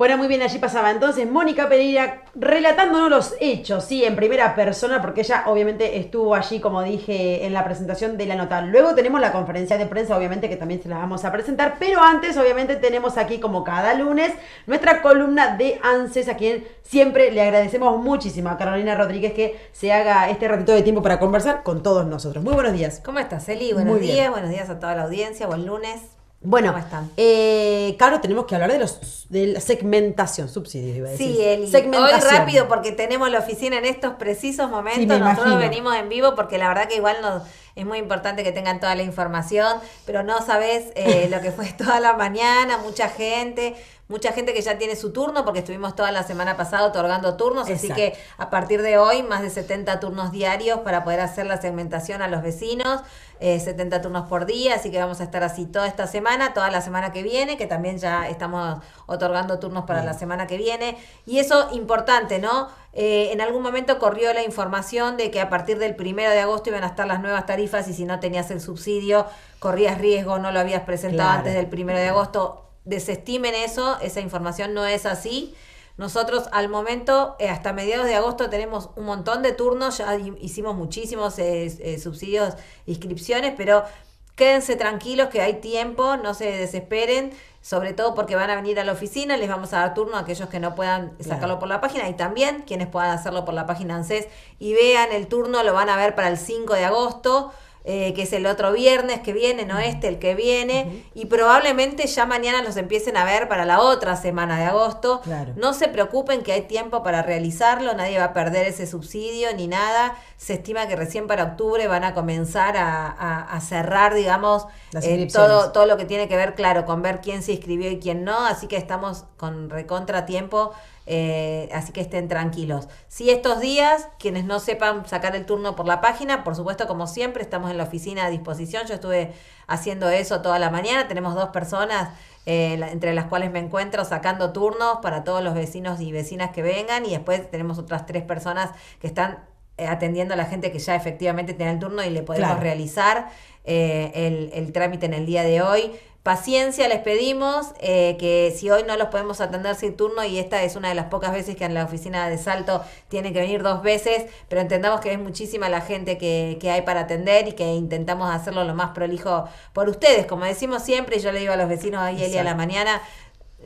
Bueno, muy bien, allí pasaba entonces Mónica Pereira relatándonos los hechos, sí, en primera persona, porque ella obviamente estuvo allí, como dije, en la presentación de la nota. Luego tenemos la conferencia de prensa, obviamente, que también se la vamos a presentar, pero antes, obviamente, tenemos aquí, como cada lunes, nuestra columna de ANSES, a quien siempre le agradecemos muchísimo a Carolina Rodríguez que se haga este ratito de tiempo para conversar con todos nosotros. Muy buenos días. ¿Cómo estás, Eli? Buenos días, buenos días a toda la audiencia, buen lunes. Bueno, eh, claro, tenemos que hablar de los de la segmentación, subsidios, iba a decir. Sí, el Hoy rápido, porque tenemos la oficina en estos precisos momentos. Nosotros venimos en vivo porque la verdad que igual nos, es muy importante que tengan toda la información, pero no sabés eh, lo que fue toda la mañana, mucha gente, mucha gente que ya tiene su turno, porque estuvimos toda la semana pasada otorgando turnos, así que a partir de hoy más de 70 turnos diarios para poder hacer la segmentación a los vecinos, 70 eh, turnos por día, así que vamos a estar así toda esta semana, toda la semana que viene, que también ya estamos otorgando turnos para la semana que viene. Y eso importante, ¿no? Eh, en algún momento corrió la información de que a partir del primero de agosto iban a estar las nuevas tarifas y si no tenías el subsidio, corrías riesgo, no lo habías presentado antes del primero de agosto desestimen eso, esa información no es así. Nosotros al momento, eh, hasta mediados de agosto, tenemos un montón de turnos, ya hicimos muchísimos eh, eh, subsidios, inscripciones, pero quédense tranquilos que hay tiempo, no se desesperen, sobre todo porque van a venir a la oficina, les vamos a dar turno a aquellos que no puedan sacarlo por la página y también quienes puedan hacerlo por la página ANSES y vean el turno, lo van a ver para el 5 de agosto. Eh, que es el otro viernes que viene, no este, el que viene, y probablemente ya mañana los empiecen a ver para la otra semana de agosto. No se preocupen que hay tiempo para realizarlo, nadie va a perder ese subsidio ni nada. Se estima que recién para octubre van a comenzar a, cerrar, digamos, eh, todo, todo lo que tiene que ver, claro, con ver quién se inscribió y quién no, así que estamos con tiempo, eh, así que estén tranquilos. Si estos días, quienes no sepan sacar el turno por la página, por supuesto, como siempre, estamos en la oficina a disposición. Yo estuve haciendo eso toda la mañana. Tenemos dos personas eh, entre las cuales me encuentro sacando turnos para todos los vecinos y vecinas que vengan. Y después tenemos otras tres personas que están eh, atendiendo a la gente que ya efectivamente tiene el turno y le podemos realizar el, el, trámite en el día de hoy. Paciencia les pedimos, eh, que si hoy no los podemos atender sin turno, y esta es una de las pocas veces que en la oficina de Salto tienen que venir dos veces, pero entendamos que es muchísima la gente que, hay para atender y que intentamos hacerlo lo más prolijo por ustedes. Como decimos siempre, y yo le digo a los vecinos ahí y a la mañana,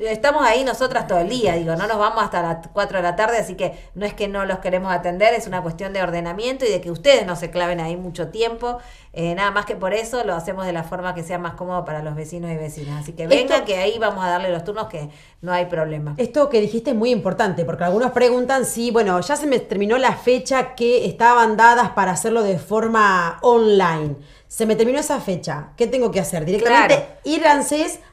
estamos ahí nosotras todo el día, digo, no nos vamos hasta las 4 de la tarde, así que no es que no los queremos atender, es una cuestión de ordenamiento y de que ustedes no se claven ahí mucho tiempo. Eh, nada más que por eso lo hacemos de la forma que sea más cómodo para los vecinos y vecinas. Así que venga que ahí vamos a darle los turnos que no hay problema. Esto que dijiste es muy importante, porque algunos preguntan si, bueno, ya se me terminó la fecha que estaban dadas para hacerlo de forma online se me terminó esa fecha, ¿qué tengo que hacer? Directamente ir a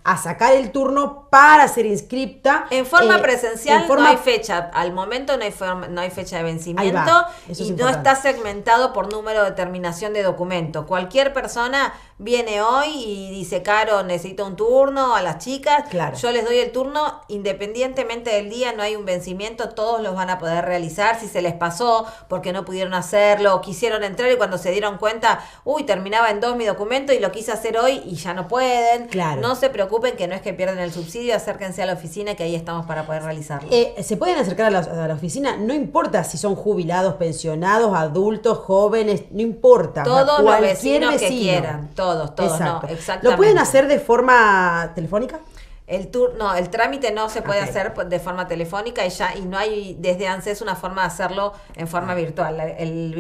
a sacar el turno para ser inscripta. En forma eh, presencial no hay fecha, al momento no hay, no hay fecha de vencimiento y no está segmentado por número de terminación de documento. Cualquier persona viene hoy y dice, Caro, necesito un turno a las chicas, claro. yo les doy el turno, independientemente del día, no hay un vencimiento, todos los van a poder realizar si se les pasó porque no pudieron hacerlo, quisieron entrar y cuando se dieron cuenta, uy, terminaba en todo mi documento y lo quise hacer hoy y ya no pueden. Claro. No se preocupen que no es que pierden el subsidio, acérquense a la oficina que ahí estamos para poder realizarlo. Eh, se pueden acercar a la, oficina, no importa si son jubilados, pensionados, adultos, jóvenes, no importa. Todos los vecinos que quieran, todos, todos, no, exactamente. ¿Lo pueden hacer de forma telefónica? El turno no, el trámite no se puede hacer pues, de forma telefónica y ya y no hay desde ANSES una forma de hacerlo en forma ah. virtual.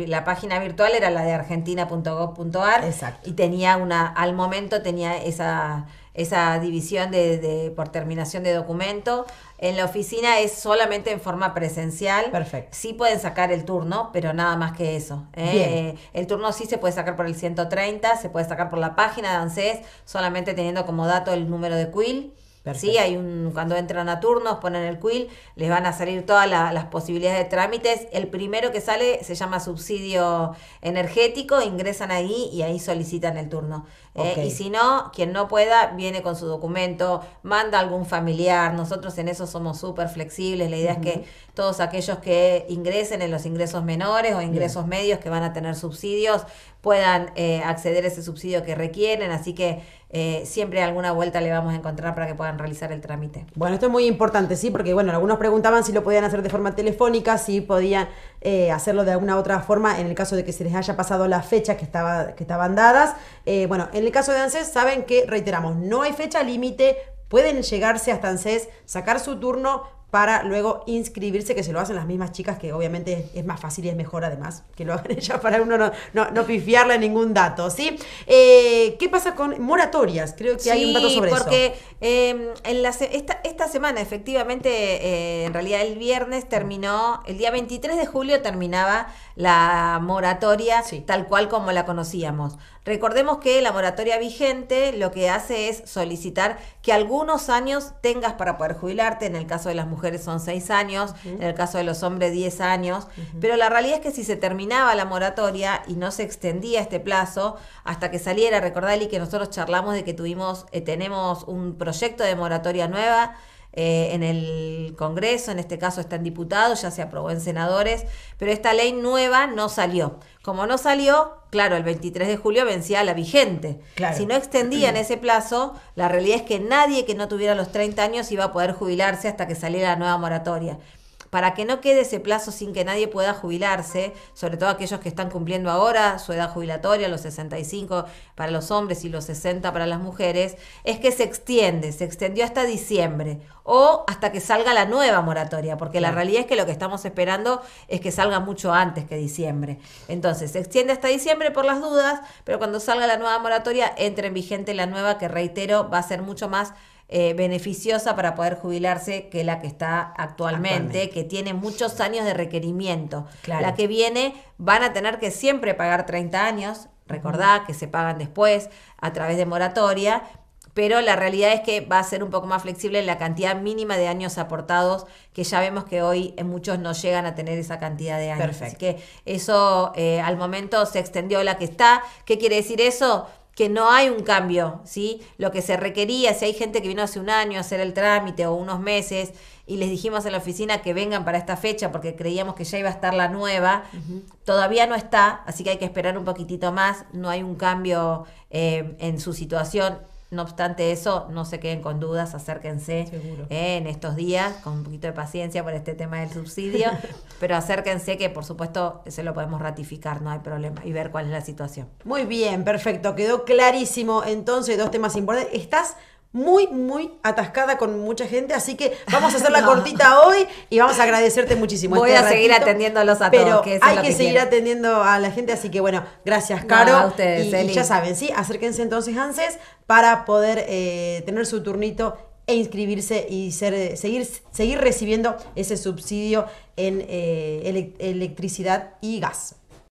La, página virtual era la de argentina.gov.ar y tenía una al momento tenía esa esa división de, por terminación de documento. En la oficina es solamente en forma presencial. Perfecto. Sí pueden sacar el turno, pero nada más que eso. Eh, el turno sí se puede sacar por el 130, se puede sacar por la página de ANSES, solamente teniendo como dato el número de quill. Sí, hay un, cuando entran a turnos, ponen el quill, les van a salir todas las posibilidades de trámites. El primero que sale se llama subsidio energético, ingresan ahí y ahí solicitan el turno. Eh, y si no, quien no pueda, viene con su documento, manda algún familiar. Nosotros en eso somos súper flexibles. La idea es que todos aquellos que ingresen en los ingresos menores o ingresos medios que van a tener subsidios puedan eh, acceder a ese subsidio que requieren. Así que eh, siempre alguna vuelta le vamos a encontrar para que puedan realizar el trámite. Bueno, esto es muy importante, sí, porque bueno, algunos preguntaban si lo podían hacer de forma telefónica, si podían eh, hacerlo de alguna otra forma en el caso de que se les haya pasado la fecha que, estaba, que estaban dadas. Eh, bueno, en el caso de ANSES saben que, reiteramos, no hay fecha límite pueden llegarse hasta ANSES, sacar su turno, para luego inscribirse, que se lo hacen las mismas chicas, que obviamente es más fácil y es mejor además que lo hagan ellas para uno no, no, pifiarle ningún dato, ¿sí? Eh, ¿Qué pasa con moratorias? Creo que hay un dato sobre porque, porque em, en esta, semana, efectivamente, eh, en realidad el viernes terminó, el día 23 de julio terminaba la moratoria tal cual como la conocíamos. Recordemos que la moratoria vigente lo que hace es solicitar que algunos años tengas para poder jubilarte, en el caso de las mujeres mujeres son seis años, en el caso de los hombres 10 años, pero la realidad es que si se terminaba la moratoria y no se extendía este plazo hasta que saliera, recordar que nosotros charlamos de que tuvimos, eh, tenemos un proyecto de moratoria nueva eh, en el Congreso, en este caso está en diputados, ya se aprobó en senadores, pero esta ley nueva no salió. Como no salió, claro, el 23 de julio vencía la vigente. Si no extendían ese plazo, la realidad es que nadie que no tuviera los 30 años iba a poder jubilarse hasta que saliera la nueva moratoria para que no quede ese plazo sin que nadie pueda jubilarse, sobre todo aquellos que están cumpliendo ahora su edad jubilatoria, los 65 para los hombres y los 60 para las mujeres, es que se extiende, se extendió hasta diciembre o hasta que salga la nueva moratoria, porque la realidad es que lo que estamos esperando es que salga mucho antes que diciembre. Entonces, se extiende hasta diciembre por las dudas, pero cuando salga la nueva moratoria, entre en vigente la nueva, que reitero, va a ser mucho más eh, beneficiosa para poder jubilarse que la que está actualmente, que tiene muchos años de requerimiento. La que viene van a tener que siempre pagar 30 años, recordad que se pagan después a través de moratoria, pero la realidad es que va a ser un poco más flexible la cantidad mínima de años aportados, que ya vemos que hoy en muchos no llegan a tener esa cantidad de años. que eso eh, al momento se extendió la que está. ¿Qué quiere decir eso? que no hay un cambio, ¿sí? Lo que se requería, si hay gente que vino hace un año a hacer el trámite o unos meses y les dijimos en la oficina que vengan para esta fecha porque creíamos que ya iba a estar la nueva, todavía no está, así que hay que esperar un poquitito más, no hay un cambio eh, en su situación no obstante eso, no se queden con dudas, acérquense eh, en estos días, con un poquito de paciencia por este tema del subsidio, pero acérquense que por supuesto se lo podemos ratificar, no hay problema, y ver cuál es la situación. Muy bien, perfecto, quedó clarísimo entonces dos temas importantes. Estás muy, muy atascada con mucha gente, así que vamos a hacer la cortita hoy y vamos a agradecerte muchísimo. Voy este a seguir atendiéndolos a todos. Pero hay que, seguir atendiendo a la gente, así que bueno, gracias, Caro. a ustedes, y, ya saben, sí, acérquense entonces, Hanses, para poder eh, tener su turnito e inscribirse y ser, eh, seguir, seguir recibiendo ese subsidio en eh, electricidad y gas.